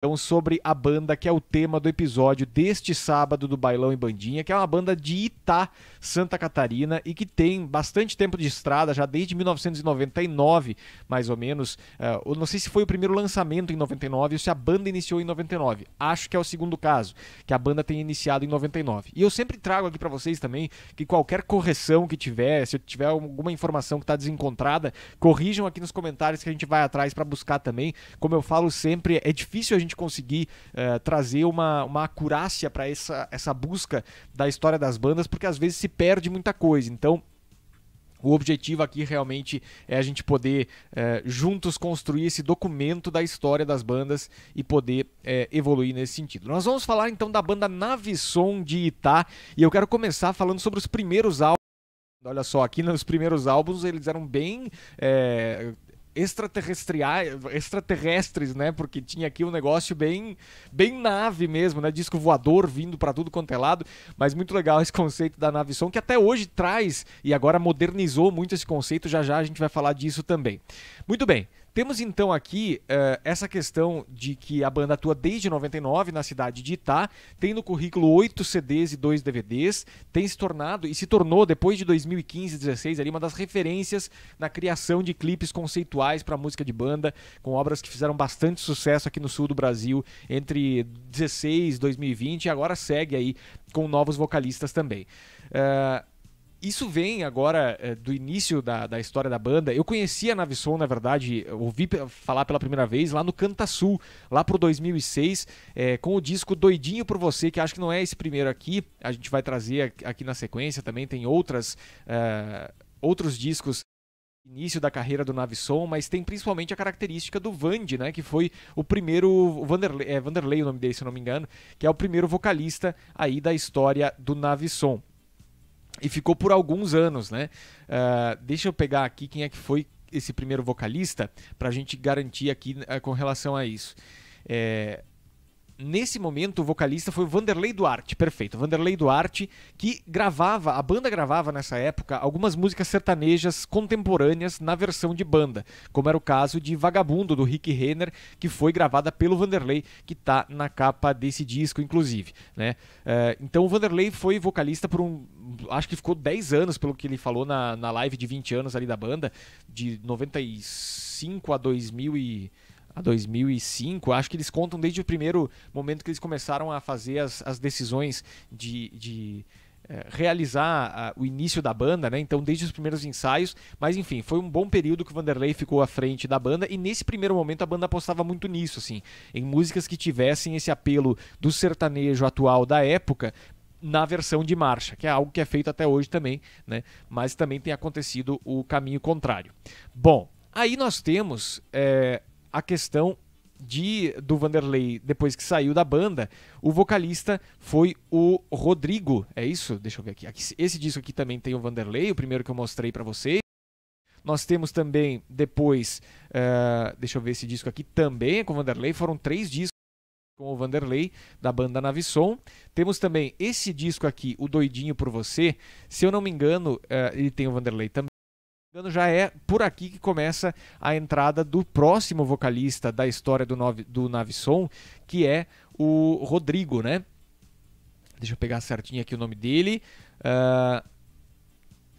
então sobre a banda que é o tema do episódio deste sábado do Bailão e Bandinha, que é uma banda de Itá, Santa Catarina, e que tem bastante tempo de estrada, já desde 1999, mais ou menos. Uh, não sei se foi o primeiro lançamento em 99 ou se a banda iniciou em 99. Acho que é o segundo caso, que a banda tem iniciado em 99. E eu sempre trago aqui para vocês também que qualquer correção que tiver, se tiver alguma informação que está desencontrada, corrijam aqui nos comentários que a gente vai atrás para buscar também. Como eu falo sempre, é difícil a gente gente conseguir eh, trazer uma, uma acurácia para essa, essa busca da história das bandas, porque às vezes se perde muita coisa. Então, o objetivo aqui realmente é a gente poder é, juntos construir esse documento da história das bandas e poder é, evoluir nesse sentido. Nós vamos falar então da banda Navisson de Itá e eu quero começar falando sobre os primeiros álbuns. Olha só, aqui nos primeiros álbuns eles eram bem é, extraterrestres, né? Porque tinha aqui um negócio bem, bem nave mesmo, né? Disco voador vindo para tudo quanto é lado, mas muito legal esse conceito da nave som que até hoje traz e agora modernizou muito esse conceito. Já já a gente vai falar disso também. Muito bem. Temos então aqui uh, essa questão de que a banda atua desde 99 na cidade de Itá, tem no currículo oito CDs e dois DVDs, tem se tornado e se tornou depois de 2015 e 16 ali uma das referências na criação de clipes conceituais para música de banda, com obras que fizeram bastante sucesso aqui no sul do Brasil entre 16 2020 e agora segue aí com novos vocalistas também. Uh, isso vem agora é, do início da, da história da banda. Eu conhecia a Navison, na verdade, ouvi falar pela primeira vez lá no Canta Sul, lá pro 2006, é, eh, com o disco Doidinho por Você, que acho que não é esse primeiro aqui. A gente vai trazer aqui na sequência também, tem outras, eh, outros discos início da carreira do Navison, mas tem principalmente a característica do Vande, né, que foi o primeiro o Vanderlei, é Vanderlei o nome dele, se eu não me engano, que é o primeiro vocalista aí da história do Navison e ficou por alguns anos, né? Uh, deixa eu pegar aqui quem é que foi esse primeiro vocalista para a gente garantir aqui uh, com relação a isso. É, nesse momento o vocalista foi o Vanderlei Duarte, perfeito. Vanderlei Duarte, que gravava, a banda gravava nessa época algumas músicas sertanejas contemporâneas na versão de banda, como era o caso de Vagabundo, do Rick Renner, que foi gravada pelo Vanderlei, que está na capa desse disco, inclusive. Né? Eh, então o Vanderlei foi vocalista por um. Acho que ficou 10 anos, pelo que ele falou na, na live de 20 anos ali da banda, de 95 a 2000 e a 2005. Acho que eles contam desde o primeiro momento que eles começaram a fazer as, as decisões de, de é, realizar a, o início da banda, né? Então, desde os primeiros ensaios. Mas, enfim, foi um bom período que o Vanderlei ficou à frente da banda. E nesse primeiro momento, a banda apostava muito nisso, assim, em músicas que tivessem esse apelo do sertanejo atual da época na versão de marcha, que é algo que é feito até hoje também, né? Mas também tem acontecido o caminho contrário. Bom, aí nós temos é, a questão de do Vanderlei depois que saiu da banda, o vocalista foi o Rodrigo. É isso? Deixa eu ver aqui. Esse disco aqui também tem o Vanderlei, o primeiro que eu mostrei para vocês. Nós temos também depois, uh, deixa eu ver esse disco aqui também é com o Vanderlei. Foram três discos com o Vanderlei da banda Navisson. Temos também esse disco aqui, o Doidinho por Você. Se eu não me engano, uh, ele tem o Vanderlei também já é por aqui que começa a entrada do próximo vocalista da história do, nove, do Navisson, que é o Rodrigo, né? Deixa eu pegar certinho aqui o nome dele. Uh,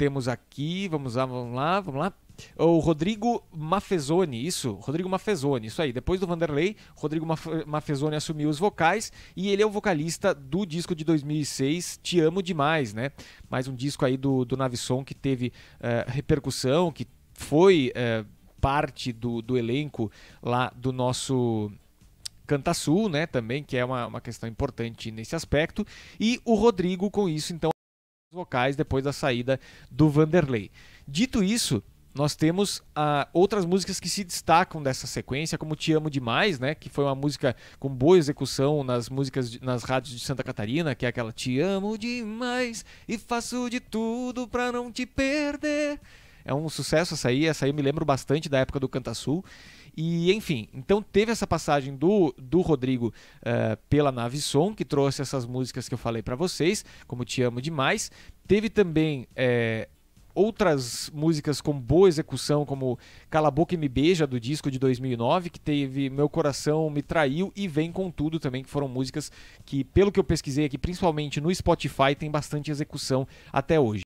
temos aqui, vamos lá, vamos lá, vamos lá. O Rodrigo Mafezoni, isso, Rodrigo Mafezoni, isso aí. Depois do Vanderlei, Rodrigo Maf Mafezoni assumiu os vocais e ele é o vocalista do disco de 2006, Te Amo Demais, né? Mais um disco aí do, do Navisson que teve eh, repercussão, que foi eh, parte do, do elenco lá do nosso Sul né, também, que é uma, uma questão importante nesse aspecto. E o Rodrigo, com isso, então, vocais depois da saída do Vanderlei. Dito isso, nós temos uh, outras músicas que se destacam dessa sequência, como Te Amo Demais, né? Que foi uma música com boa execução nas músicas de, nas rádios de Santa Catarina, que é aquela Te Amo Demais e faço de tudo pra não te perder. É um sucesso essa aí, essa aí eu me lembro bastante da época do Canta Sul. E, enfim, então teve essa passagem do, do Rodrigo uh, pela Nave Som, que trouxe essas músicas que eu falei para vocês, como Te Amo Demais. Teve também. É, outras músicas com boa execução, como Cala Boca e Me Beija, do disco de 2009, que teve Meu Coração Me Traiu e Vem Com Tudo também, que foram músicas que, pelo que eu pesquisei aqui, principalmente no Spotify, tem bastante execução até hoje.